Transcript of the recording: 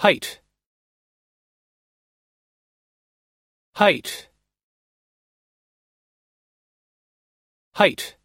height height height